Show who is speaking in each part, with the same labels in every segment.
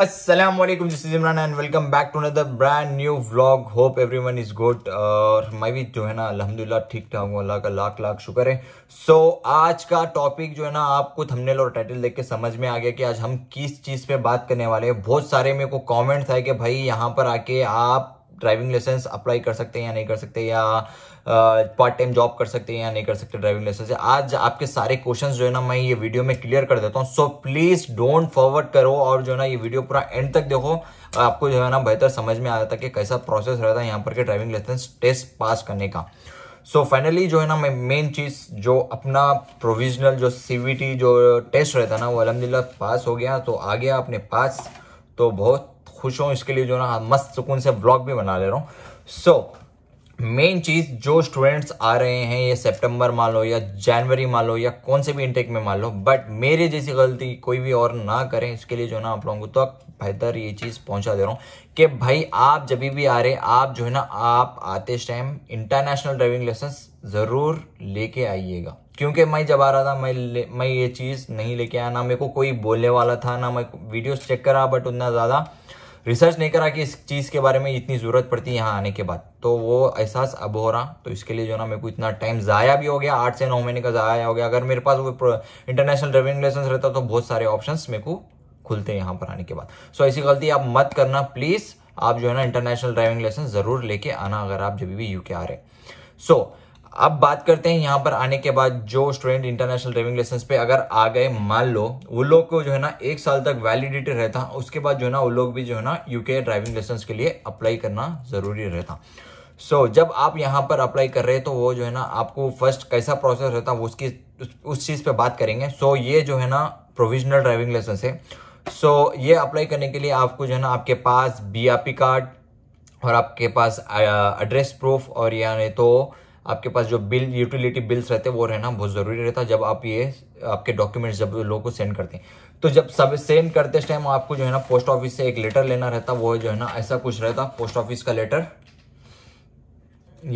Speaker 1: Imran and welcome back to another brand new vlog hope everyone is good और मैं भी जो है ना अलहमदिल्ला ठीक ठाक हूँ अल्लाह का लाख लाख शुक्र है सो so, आज का टॉपिक जो है ना आपको थंबनेल और टाइटल देख के समझ में आ गया कि आज हम किस चीज़ पे बात करने वाले हैं बहुत सारे मेरे को कॉमेंट्स आए कि भाई यहाँ पर आके आप ड्राइविंग लाइसेंस अप्लाई कर सकते हैं या नहीं कर सकते या पार्ट टाइम जॉब कर सकते हैं या नहीं कर सकते ड्राइविंग लाइसेंस आज आपके सारे क्वेश्चन जो है ना मैं ये वीडियो में क्लियर कर देता हूँ सो प्लीज डोंट फॉरवर्ड करो और जो है ना ये वीडियो पूरा एंड तक देखो आपको जो है ना बेहतर समझ में आ जाता है कि कैसा प्रोसेस रहता है यहाँ पर के ड्राइविंग लाइसेंस टेस्ट पास करने का सो so फाइनली जो है ना मैं मेन चीज़ जो अपना प्रोविजनल जो सीवीटी जो टेस्ट रहता है ना वो अलहमदिल्ला पास हो गया तो आ गया अपने पास तो बहुत खुश हूँ इसके लिए जो ना हाँ, मस्त सुकून से ब्लॉग भी बना ले रहा हूँ सो so, मेन चीज़ जो स्टूडेंट्स आ रहे हैं ये सितंबर मान लो या जनवरी मान लो या कौन से भी इंटेक में मान लो बट मेरे जैसी गलती कोई भी और ना करें इसके लिए जो ना आप लोगों को तो बेहतर ये चीज़ पहुंचा दे रहा हूँ कि भाई आप जब भी आ रहे आप जो है ना आप आते टाइम इंटरनेशनल ड्राइविंग लाइसेंस ज़रूर लेके आइएगा क्योंकि मैं जब आ रहा था मैं मैं ये चीज़ नहीं लेके आया ना मेरे को कोई बोलने वाला था ना मैं वीडियो चेक करा बट उतना ज़्यादा रिसर्च नहीं करा कि इस चीज़ के बारे में इतनी ज़रूरत पड़ती है यहाँ आने के बाद तो वो एहसास अब हो रहा तो इसके लिए जो ना मेरे को इतना टाइम ज़ाया भी हो गया आठ से नौ महीने का ज़ाया हो गया अगर मेरे पास वो इंटरनेशनल ड्राइविंग लाइसेंस रहता तो बहुत सारे ऑप्शन मेरे को खुलते हैं यहाँ पर आने के बाद सो ऐसी गलती आप मत करना प्लीज़ आप जो है ना इंटरनेशनल ड्राइविंग लाइसेंस ज़रूर लेके आना अगर आप जब भी यूके आ रहे सो so, अब बात करते हैं यहाँ पर आने के बाद जो स्टूडेंट इंटरनेशनल ड्राइविंग लाइसेंस पे अगर आ गए मान लो वो लोग को जो है ना एक साल तक वैलिडिटी रहता उसके बाद जो है ना वो लोग भी जो है ना यूके ड्राइविंग लाइसेंस के लिए अप्लाई करना ज़रूरी रहता सो so, जब आप यहाँ पर अप्लाई कर रहे हैं तो वो जो है ना आपको फर्स्ट कैसा प्रोसेस रहता वो उसकी उस, चीज़ पर बात करेंगे सो so, ये जो है ना प्रोविजनल ड्राइविंग लाइसेंस है सो so, ये अप्लाई करने के लिए आपको जो है ना आपके पास बी कार्ड और आपके पास एड्रेस प्रूफ और यानी तो आपके पास जो बिल यूटिलिटी बिल्स रहते हैं वो रहना बहुत ज़रूरी रहता है जब आप ये आपके डॉक्यूमेंट्स जब लोगों को सेंड करते हैं तो जब सब सेंड करते टाइम आपको जो है ना पोस्ट ऑफिस से एक लेटर लेना रहता वो जो है ना ऐसा कुछ रहता पोस्ट ऑफिस का लेटर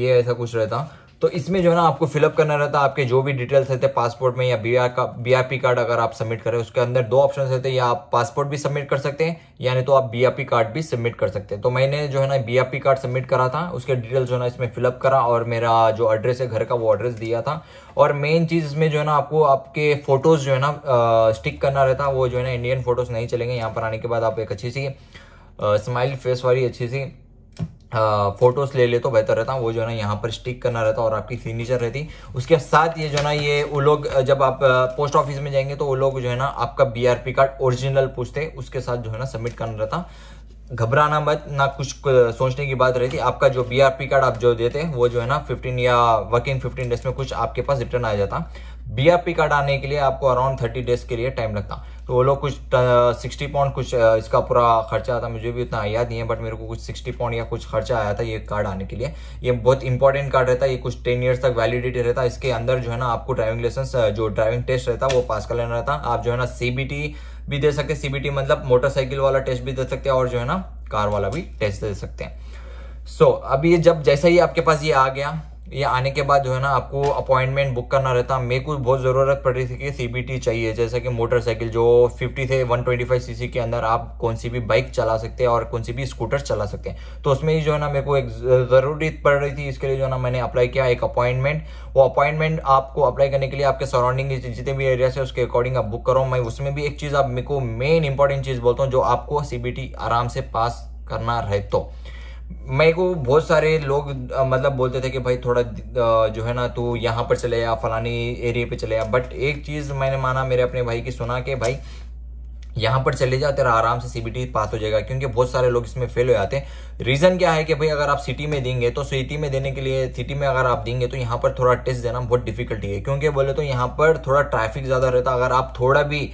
Speaker 1: ये ऐसा कुछ रहता तो इसमें जो है ना आपको फिलअप करना रहता है आपके जो भी डिटेल्स रहते हैं पासपोर्ट में या बी आर का बी आर पी कार्ड अगर आप सबमिट करें उसके अंदर दो ऑप्शन रहते हैं या आप पासपोर्ट भी सबमिट कर सकते हैं यानी तो आप बी आर पी कार्ड भी सबमिट कर सकते हैं तो मैंने जो है ना B R P card submit करा था उसके डिटेल्स जो है ना इसमें फिलअप करा और मेरा जो एड्रेस है घर का वो एड्रेस दिया था और मेन चीज़ इसमें जो है ना आपको आपके फोटोज़ जो है ना स्टिक करना रहता वो जो है ना इंडियन फोटोज़ नहीं चलेंगे यहाँ पर आने के बाद आप एक अच्छी सी स्माइल फेस वाली अच्छी सी फोटोज ले ले तो बेहतर रहता वो जो है ना यहाँ पर स्टिक करना रहता और आपकी सिग्नेचर रहती उसके साथ ये जो है ना ये वो लोग जब आप पोस्ट ऑफिस में जाएंगे तो वो लोग जो है ना आपका बीआरपी कार्ड ओरिजिनल पूछते उसके साथ जो है ना सबमिट करना रहता घबराना मत ना कुछ सोचने की बात रहती आपका जो बीआरपी कार्ड आप जो देते वो जो है ना फिफ्टीन या वर्किंग फिफ्टीन डेज में कुछ आपके पास रिटर्न आ जाता बीआरपी कार्ड आने के लिए आपको अराउंड थर्टी डेज के लिए टाइम लगता तो वो लोग कुछ सिक्सटी पाउंड कुछ इसका पूरा खर्चा आता मुझे भी इतना याद नहीं है बट मेरे को कुछ सिक्सटी पाउंड या कुछ खर्चा आया था ये कार्ड आने के लिए ये बहुत इंपॉर्टेंट कार्ड रहता है ये कुछ टेन ईयर्स तक वैलिडिटी रहता है इसके अंदर जो है ना आपको ड्राइविंग लाइसेंस जो ड्राइविंग टेस्ट रहता है वो पास कर लेना रहता आप जो है ना सीबीटी भी दे सकते सीबीटी मतलब मोटरसाइकिल वाला टेस्ट भी दे सकते हैं और जो है ना कार वाला भी टेस्ट दे सकते हैं सो so, अब ये जब जैसा ही आपके पास ये आ गया ये आने के बाद जो है ना आपको अपॉइंटमेंट बुक करना रहता मेरे को बहुत ज़रूरत पड़ रही थी कि सी चाहिए जैसे कि मोटरसाइकिल जो 50 से 125 सीसी के अंदर आप कौन सी भी बाइक चला सकते हैं और कौन सी भी स्कूटर चला सकते हैं तो उसमें ही जो है ना मेरे को एक ज़रूरत पड़ रही थी इसके लिए जो है ना मैंने अप्लाई किया एक अपॉइंटमेंट वो अपॉइंटमेंट आपको अप्लाई करने के लिए आपके सराउंडिंग जितने भी एरिया से उसके अकॉर्डिंग आप बुक करो मैं उसमें भी एक चीज़ आप मेरे को मेन इंपॉर्टेंट चीज़ बोलता हूँ जो आपको सी आराम से पास करना रहे तो મેગો બહુત سارے લોગ મતલબ બોલતે થે કે ભાઈ થોડા જો હે ના તો યહાં પર ચલેયા ફલાની એરિયા પર ચલેયા બટ એક ચીઝ મેને માના મેરે અપને ભાઈ કે સુના કે ભાઈ યહાં પર ચલે જા તો આરામ સે સીબીટી પાસ હો જાયેગા ક્યોકી બહુત سارے લોગ ઇસમે ફેલો જાતે હે રીઝન ક્યા હે કે ભાઈ અગર આપ સિટી મે દેંગે તો સિટી મે દેને કે લિયે સિટી મે અગર આપ દેંગે તો યહાં પર થોડા ટિસ્ દેના બહુ ડિફિકલ્ટી હે ક્યોકી બોલે તો યહાં પર થોડા ટ્રાફિક જ્યાદા રહેતા અગર આપ થોડા ભી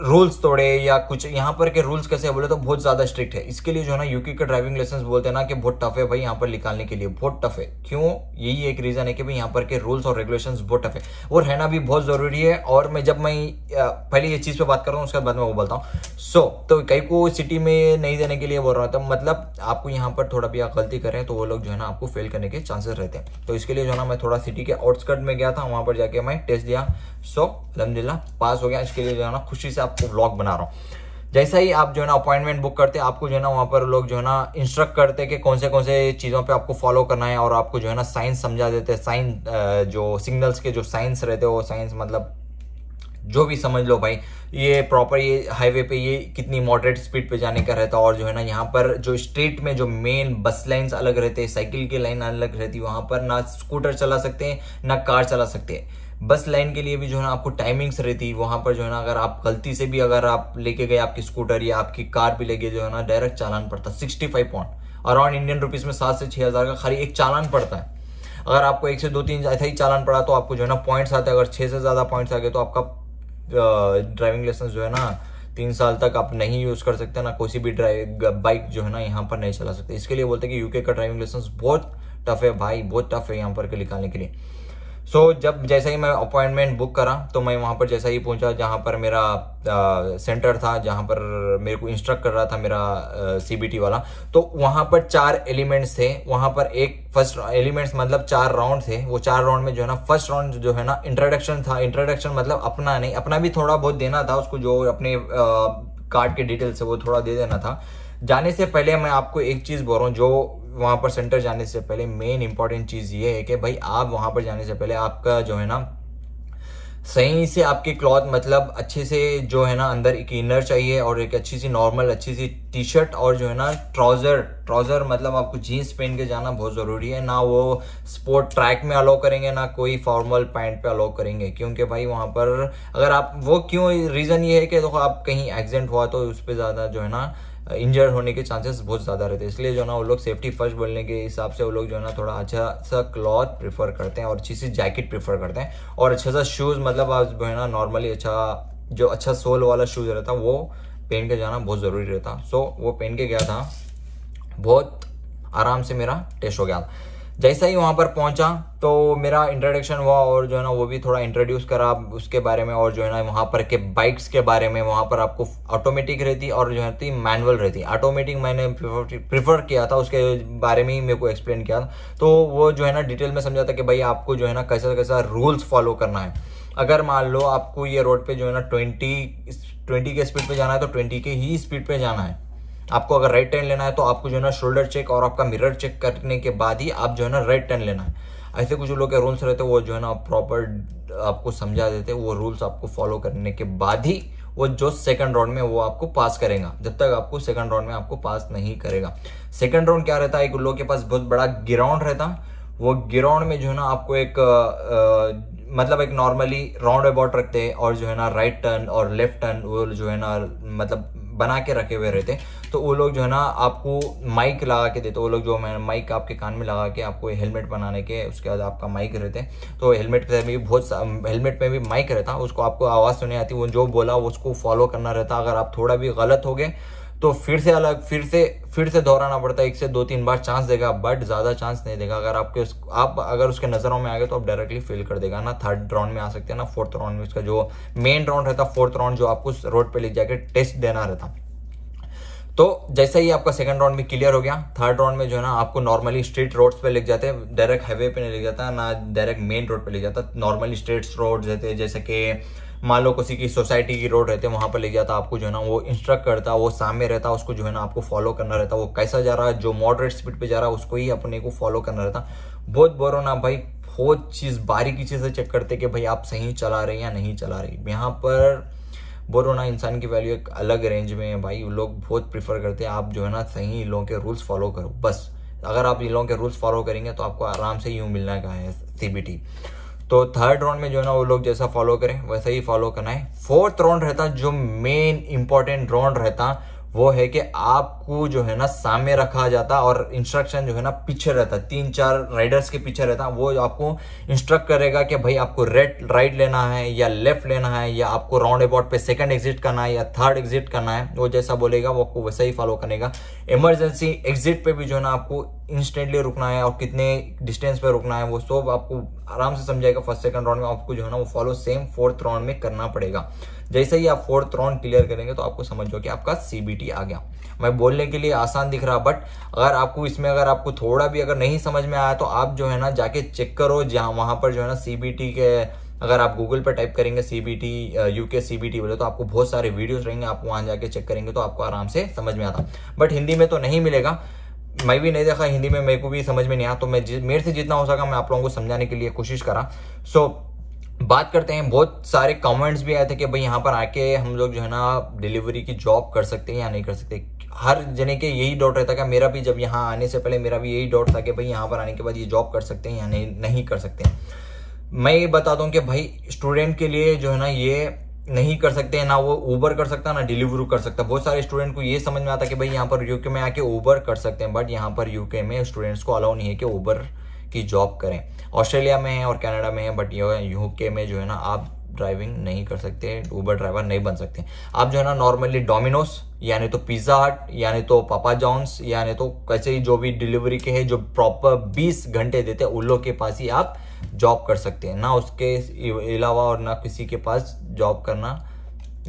Speaker 1: रूल्स तोड़े या कुछ यहाँ पर के रूल्स कैसे बोले तो बहुत ज़्यादा स्ट्रिक्ट है इसके लिए जो है ना यूके के ड्राइविंग लाइसेंस बोलते हैं ना कि बहुत टफ है भाई यहाँ पर निकालने के लिए बहुत टफ है क्यों यही एक रीज़न है कि भाई यहाँ पर के रूल्स और रेगुलेशन बहुत टफ है वो रहना भी बहुत ज़रूरी है और मैं जब मैं पहले ये चीज़ पर बात कर रहा हूँ उसके बाद में वो बोलता हूँ सो so, तो कई को सिटी में नहीं देने के लिए बोल रहा था मतलब आपको यहाँ पर थोड़ा भी आप गलती करें तो वो लोग जो है ना आपको फेल करने के चांसेस रहते हैं तो इसके लिए जो है ना मैं थोड़ा सिटी के आउटस्कर्ट में गया था वहां पर जाके मैं टेस्ट दिया सो अलहमदिल्ला पास हो गया इसके लिए जो है ना खुशी से आपको ब्लॉग बना रहा हूँ जैसा ही आप जो है ना अपॉइंटमेंट बुक करते हैं आपको जो है ना वहाँ पर लोग जो है ना इंस्ट्रक्ट करते हैं कि कौन से कौन से चीज़ों पे आपको फॉलो करना है और आपको जो है ना साइंस समझा देते हैं साइंस जो सिग्नल्स के जो साइंस रहते हैं वो साइंस मतलब जो भी समझ लो भाई ये प्रॉपर ये हाईवे पे ये कितनी मॉडरेट स्पीड पे जाने का रहता और जो है ना यहाँ पर जो स्ट्रीट में जो मेन बस लाइन अलग रहते हैं साइकिल की लाइन अलग रहती है वहाँ पर ना स्कूटर चला सकते हैं ना कार चला सकते हैं बस लाइन के लिए भी जो है ना आपको टाइमिंग्स रहती है वहाँ पर जो है ना अगर आप गलती से भी अगर आप लेके गए आपकी स्कूटर या आपकी कार भी लेके जो है ना डायरेक्ट चालान पड़ता sixty five point around Indian rupees में सात से छह हज़ार का खाली एक चालान पड़ता है अगर आपको एक से दो तीन ऐसा ही चालान पड़ा तो आपको जो है ना पॉइंट्स आते हैं अगर छः से ज़्यादा पॉइंट्स आ गए तो आपका ड्राइविंग लाइसेंस जो है ना तीन साल तक आप नहीं यूज़ कर सकते ना कोई भी ड्राइव बाइक जो है ना यहाँ पर नहीं चला सकते इसके लिए बोलते हैं कि यूके का ड्राइविंग लाइसेंस बहुत टफ है भाई बहुत टफ है यहाँ पर के निकालने के लिए सो so, जब जैसा ही मैं अपॉइंटमेंट बुक करा तो मैं वहाँ पर जैसा ही पहुँचा जहाँ पर मेरा सेंटर था जहाँ पर मेरे को इंस्ट्रक्ट कर रहा था मेरा सीबीटी वाला तो वहाँ पर चार एलिमेंट्स थे वहाँ पर एक फर्स्ट एलिमेंट्स मतलब चार राउंड थे वो चार राउंड में जो है ना फर्स्ट राउंड जो है ना इंट्रोडक्शन था इंट्रोडक्शन मतलब अपना नहीं अपना भी थोड़ा बहुत देना था उसको जो अपने कार्ड के डिटेल्स है वो थोड़ा दे देना था जाने से पहले मैं आपको एक चीज़ बोल रहा हूँ जो वहाँ पर सेंटर जाने से पहले मेन इंपॉर्टेंट चीज़ ये है कि भाई आप वहाँ पर जाने से पहले आपका जो है ना सही से आपके क्लॉथ मतलब अच्छे से जो है ना अंदर एक इनर चाहिए और एक अच्छी सी नॉर्मल अच्छी सी टी शर्ट और जो है ना ट्राउज़र ट्राउज़र मतलब आपको जीन्स पहन के जाना बहुत ज़रूरी है ना वो स्पोर्ट ट्रैक में अलाउ करेंगे ना कोई फॉर्मल पैंट पे अलाउ करेंगे क्योंकि भाई वहाँ पर अगर आप वो क्यों रीज़न ये है कि देखो तो आप कहीं एक्सीडेंट हुआ तो उस पर ज़्यादा जो है ना इंजर्ड होने के चांसेस बहुत ज़्यादा रहते हैं इसलिए जो ना वो लोग सेफ्टी फर्स्ट बोलने के हिसाब से वो लोग जो है ना थोड़ा अच्छा सा क्लॉथ प्रीफर करते हैं और अच्छी सी जैकेट प्रीफर करते हैं और अच्छा सा शूज़ मतलब आप जो है ना नॉर्मली अच्छा जो अच्छा सोल वाला शूज़ रहता वो पहन के जाना बहुत ज़रूरी रहता सो so, वो पहन के गया था बहुत आराम से मेरा टेस्ट हो गया जैसा ही वहाँ पर पहुँचा तो मेरा इंट्रोडक्शन हुआ और जो है ना वो भी थोड़ा इंट्रोड्यूस करा उसके बारे में और जो है ना वहाँ पर के बाइक्स के बारे में वहाँ पर आपको ऑटोमेटिक रहती और जो है मैनुअल रहती ऑटोमेटिक मैंने प्रिफर किया था उसके बारे में ही मेरे को एक्सप्लेन किया था तो वो जो है ना डिटेल में समझा था कि भाई आपको जो है ना कैसा कैसा रूल्स फॉलो करना है अगर मान लो आपको ये रोड पर जो है ना ट्वेंटी ट्वेंटी के स्पीड पर जाना है तो ट्वेंटी के ही स्पीड पर जाना है आपको अगर राइट टर्न लेना है तो आपको जो है ना शोल्डर चेक और आपका मिरर चेक करने के बाद ही आप जो है ना राइट टर्न लेना है ऐसे कुछ लोग के रूल्स रहते हैं वो जो है ना प्रॉपर आपको समझा देते हैं वो रूल्स आपको फॉलो करने के बाद ही वो जो सेकंड राउंड में वो आपको पास करेगा जब तक आपको सेकंड राउंड में आपको पास नहीं करेगा सेकंड राउंड क्या रहता है एक लोग के पास बहुत बड़ा ग्राउंड रहता वो ग्राउंड में जो है ना आपको एक आ, मतलब एक नॉर्मली राउंड अबाउट रखते हैं और जो है ना राइट टर्न और लेफ्ट टर्न वो जो है ना मतलब बना के रखे हुए रहते तो वो लोग जो है ना आपको माइक लगा के देते वो लोग जो मैं माइक आपके कान में लगा के आपको हेलमेट बनाने के उसके बाद आपका माइक रहते तो हेलमेट पे भी बहुत हेलमेट पे भी माइक रहता उसको आपको आवाज़ सुनी आती वो जो बोला उसको फॉलो करना रहता अगर आप थोड़ा भी गलत हो गए तो फिर से अलग फिर से फिर से दोहराना पड़ता है एक से दो तीन बार चांस देगा बट ज़्यादा चांस नहीं देगा अगर आपके उस आप अगर उसके नज़रों में आ गए तो आप डायरेक्टली फेल कर देगा ना थर्ड राउंड में आ सकते हैं ना फोर्थ राउंड में उसका जो मेन राउंड रहता फोर्थ राउंड जो आपको रोड पर ले जाकर टेस्ट देना रहता तो जैसे ही आपका सेकंड राउंड में क्लियर हो गया थर्ड राउंड में जो है ना आपको नॉर्मली स्ट्रीट रोड्स पे लग जाते हैं डायरेक्ट हाईवे पे नहीं ले जाता ना डायरेक्ट मेन रोड पे ले जाता नॉर्मली स्ट्रीट रोड रहते हैं जैसे कि मान लो किसी की सोसाइटी की रोड रहते हैं वहाँ पर ले जाता आपको जो है ना वो इंस्ट्रक्ट करता वो सामने रहता उसको जो है ना आपको फॉलो करना रहता वो कैसा जा रहा है जो मॉडरेट स्पीड पर जा रहा है उसको ही अपने को फॉलो करना रहता बहुत बोरो ना भाई बहुत चीज़ बारीकी चीज़ें चेक करते कि भाई आप सही चला रहे हैं या नहीं चला रहे यहाँ पर बोलो ना इंसान की वैल्यू एक अलग रेंज में है भाई लोग बहुत प्रीफर करते हैं आप जो है ना सही इन लोगों के रूल्स फॉलो करो बस अगर आप इन लोगों के रूल्स फॉलो करेंगे तो आपको आराम से यूँ मिलना का है सी तो थर्ड राउंड में जो है ना वो लोग जैसा फॉलो करें वैसा ही फॉलो करना है फोर्थ राउंड रहता जो मेन इंपॉर्टेंट राउंड रहता वो है कि आपको जो है ना सामने रखा जाता और इंस्ट्रक्शन जो है ना पीछे रहता तीन चार राइडर्स के पीछे रहता वो आपको इंस्ट्रक्ट करेगा कि भाई आपको रेड राइट लेना है या लेफ्ट लेना है या आपको राउंड अबाउट पे सेकंड एग्जिट करना है या थर्ड एग्जिट करना है वो जैसा बोलेगा वो आपको वैसा ही फॉलो करेगा इमरजेंसी एग्जिट पे भी जो है ना आपको इंस्टेंटली रुकना है और कितने डिस्टेंस पे रुकना है वो सब आपको आराम से समझाएगा फर्स्ट सेकंड राउंड में आपको जो है ना वो फॉलो सेम फोर्थ राउंड में करना पड़ेगा जैसे ही आप फोर्थ राउंड क्लियर करेंगे तो आपको समझ कि आपका सीबीटी आ गया मैं बोलने के लिए आसान दिख रहा बट अगर आपको इसमें अगर आपको थोड़ा भी अगर नहीं समझ में आया तो आप जो है ना जाके चेक करो जहाँ वहाँ पर जो है ना सीबीटी के अगर आप गूगल पर टाइप करेंगे सी बी टी यू के सी बी टी बोले तो आपको बहुत सारे वीडियोस रहेंगे आप वहाँ जाके चेक करेंगे तो आपको आराम से समझ में आता बट हिंदी में तो नहीं मिलेगा मैं भी नहीं देखा हिंदी में मेरे को भी समझ में नहीं आया तो मैं मेरे से जितना हो सका मैं आप लोगों को समझाने के लिए कोशिश करा सो so, बात करते हैं बहुत सारे कमेंट्स भी आए थे कि भाई यहाँ पर आके हम लोग जो है ना डिलीवरी की जॉब कर सकते हैं या नहीं कर सकते हर जने के यही डाउट रहता था मेरा भी जब यहाँ आने से पहले मेरा भी यही डाउट था कि भाई यहाँ पर आने के बाद ये जॉब कर सकते हैं या नहीं नहीं कर सकते हैं मैं ये बता दूँ कि भाई स्टूडेंट के लिए जो है ना ये नहीं कर सकते हैं ना वो ऊबर कर सकता ना डिलीवरू कर सकता बहुत सारे स्टूडेंट को ये समझ में आता कि भाई यहाँ पर यूके में आके ऊबर कर सकते हैं बट यहाँ पर यूके में स्टूडेंट्स को अलाउ नहीं है कि ऊबर की जॉब करें ऑस्ट्रेलिया में है और कनाडा में है बट यूके में जो है ना आप ड्राइविंग नहीं कर सकते ऊबर ड्राइवर नहीं बन सकते आप जो है ना नॉर्मली डोमिनोस यानी तो पिज्ज़ा हट यानी तो पापा जॉन्स यानी तो कैसे ही जो भी डिलीवरी के है जो प्रॉपर 20 घंटे देते हैं उन लोग के पास ही आप जॉब कर सकते हैं ना उसके अलावा और ना किसी के पास जॉब करना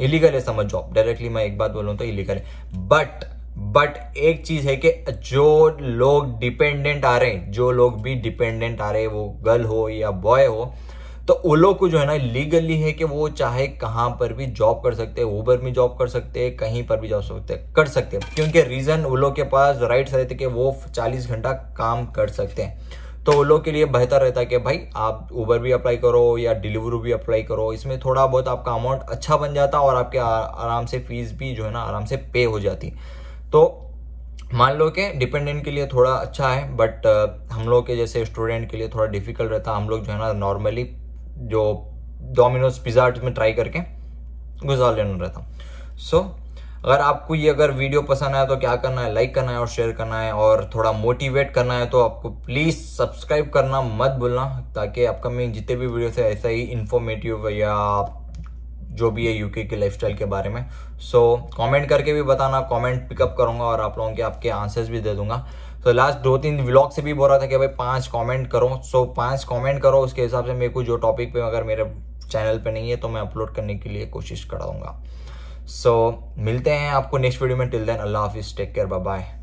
Speaker 1: इलीगल है समझ जॉब डायरेक्टली मैं एक बात बोलूँ तो इलीगल है बट बट एक चीज है कि जो लोग डिपेंडेंट आ रहे हैं जो लोग भी डिपेंडेंट आ रहे हैं वो गर्ल हो या बॉय हो तो उन लोग को जो है ना लीगली है कि वो चाहे कहाँ पर भी जॉब कर सकते हैं ऊबर में जॉब कर सकते हैं कहीं पर भी जॉब सकते कर सकते हैं क्योंकि रीज़न उन लोग के पास राइट्स रहते कि वो 40 घंटा काम कर सकते हैं तो उन लोग के लिए बेहतर रहता है कि भाई आप ऊबर भी अप्लाई करो या डिलीवरी भी अप्लाई करो इसमें थोड़ा बहुत आपका अमाउंट अच्छा बन जाता और आपके आराम से फीस भी जो है ना आराम से पे हो जाती तो मान लो कि डिपेंडेंट के लिए थोड़ा अच्छा है बट हम लोग के जैसे स्टूडेंट के लिए थोड़ा डिफिकल्ट रहता हम लोग जो है ना नॉर्मली जो डोमिनोज पिज़्ज़ा में ट्राई करके गुजार लेना रहता सो so, अगर आपको ये अगर वीडियो पसंद आया तो क्या करना है लाइक करना है और शेयर करना है और थोड़ा मोटिवेट करना है तो आपको प्लीज़ सब्सक्राइब करना मत भूलना ताकि अपकमिंग जितने भी वीडियो है ऐसा ही इन्फॉर्मेटिव या जो भी है यूके के लाइफस्टाइल के बारे में सो so, कमेंट करके भी बताना कमेंट पिकअप करूंगा और आप लोगों के आपके आंसर्स भी दे दूंगा तो लास्ट दो तीन व्लॉग से भी बोल रहा था कि भाई पांच कमेंट करो सो so, पांच कमेंट करो उसके हिसाब से मेरे को जो टॉपिक पे अगर मेरे चैनल पे नहीं है तो मैं अपलोड करने के लिए कोशिश कराऊंगा सो so, मिलते हैं आपको नेक्स्ट वीडियो में टिल देन अल्लाह हाफिज़ टेक केयर बाय